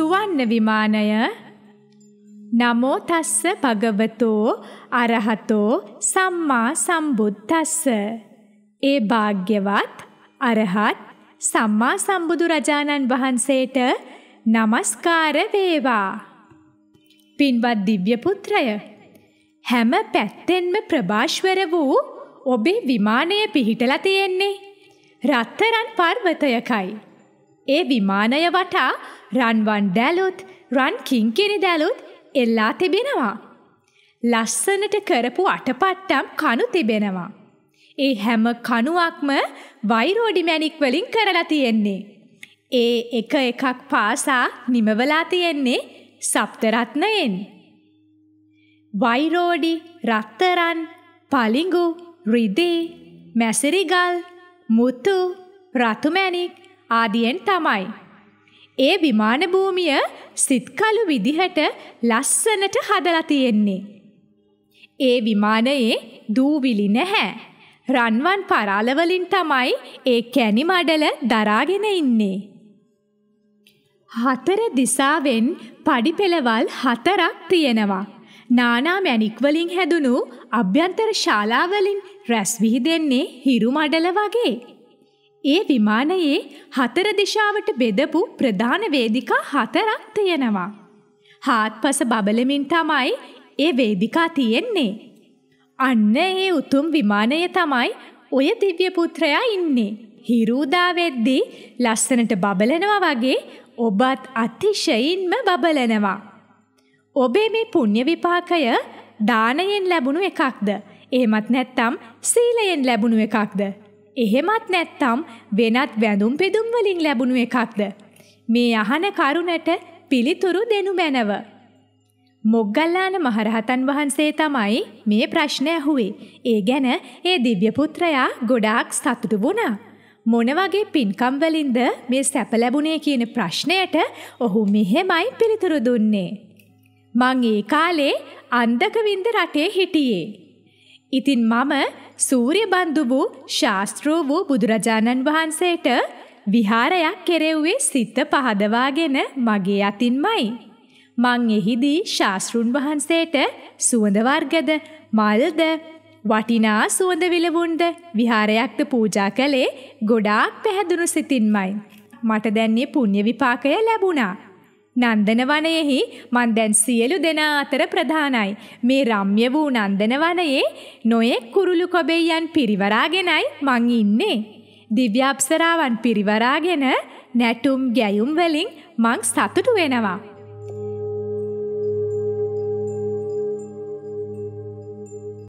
සුවන්න විමානය නමෝ තස්ස භගවතෝ අරහතෝ සම්මා සම්බුද්දස්ස ඒ භාග්‍යවත් අරහත් සම්මා සම්බුදු රජාණන් වහන්සේට নমස්කාර වේවා පින්වත් දිව්‍ය පුත්‍රය හැම පැත්තෙන්ම ප්‍රභාෂ්වර වූ ඔබේ විමානය පිහිටලා තියෙන්නේ රත්තරන් පර්වතයකයි ඒ විමානය වටා රන්වන් දැලුත් රන් කිංකිනි දැලුත් එල්ලා තිබෙනවා. ලස්සනට කරපු අටපට්ටම් කණු තිබෙනවා. ඒ හැම කණුවක්ම වෛරෝඩි මැණික් වලින් කරලා තියෙන්නේ. ඒ එක එකක් පාසා නිමවලා තියෙන්නේ සප්තරත්නයෙන්. වෛරෝඩි, රත්තරන්, පලිඟු, රිදී, මැසිරිගල්, මුතු, රතුමැණික්, ආදියෙන් තමයි. ඒ විමාන භූමිය සිත්කලු විදිහට ලස්සනට හදලා තියෙන්නේ. ඒ විමානයේ දූවිලි නැහැ. රන්වන් පරාලවලින් තමයි ඒ කැනි මඩල දරාගෙන ඉන්නේ. හතර දිසාවෙන් පඩිපෙළවල් හතරක් තියෙනවා. නානා මැණික් වලින් හැදුණු අභ්‍යන්තර ශාලාවලින් රැස් විහිදෙන්නේ හිරු මඩල වගේ. ඒ විමානයේ හතර දිශාවට බෙදපු ප්‍රධාන වේදිකා හතරක් තියෙනවා. හාත්පස බබලමින් තමයි ඒ වේදිකා තියෙන්නේ. අන්න ඒ උතුම් විමානය තමයි ඔය දිව්‍ය පුත්‍රයා ඉන්නේ. හිරුදා වෙද්දී ලස්සනට බබලනවා වගේ ඔබත් අතිශයින්ම බබලනවා. ඔබේ මේ පුණ්‍ය විපාකය දානයෙන් ලැබුණු එකක්ද? එහෙමත් නැත්නම් සීලයෙන් ලැබුණු එකක්ද? එහෙමත් නැත්නම් වෙනත් වැඳුම් පෙදුම් වලින් ලැබුණු එකක්ද? මේ අහන කරුණට පිළිතුරු දෙනු මැනව. මොග්ගල්ලාන මහරහතන් වහන්සේ තමයි මේ ප්‍රශ්න ඇහුවේ. ඒ ගැන ඒ දිව්‍ය පුත්‍රයා ගොඩාක් සතුටු වුණා. මොන වගේ පින්කම් වලින්ද මේ සැප ලැබුණේ කියන ප්‍රශ්නයට ඔහු මෙහෙමයි පිළිතුරු දුන්නේ. මං ඒ කාලේ අන්දකවින්ද රටේ හිටියේ. ඉතින් මම සූර්යබන්දු වූ ශාස්ත්‍රෝ වූ බුදුරජාණන් වහන්සේට විහාරයක් කෙරෙව්වේ සිත පහදවාගෙන මගේ අතින්මයි. මං එහිදී ශාස්තෘන් වහන්සේට සුවඳ වර්ගද මල්ද වටිනා සුවඳ විලවුන්ද විහාරයක්ද පූජා කළේ ගොඩාක් පැහැදුණු සිතින්මයි. මට දැන් මේ පුණ්‍ය විපාකය ලැබුණා. නන්දනවනයෙහි මන් දැන් සියලු දෙනා අතර ප්‍රධානයි. මේ රම්‍ය වූ නන්දනවනයේ නොයෙක් කුරුළු කොබෙයන් පිරිවරාගෙනයි මං ඉන්නේ. දිව්‍ය අප්සරාවන් පිරිවරාගෙන නැටුම් ගැයුම් වලින් මං සතුටු වෙනවා.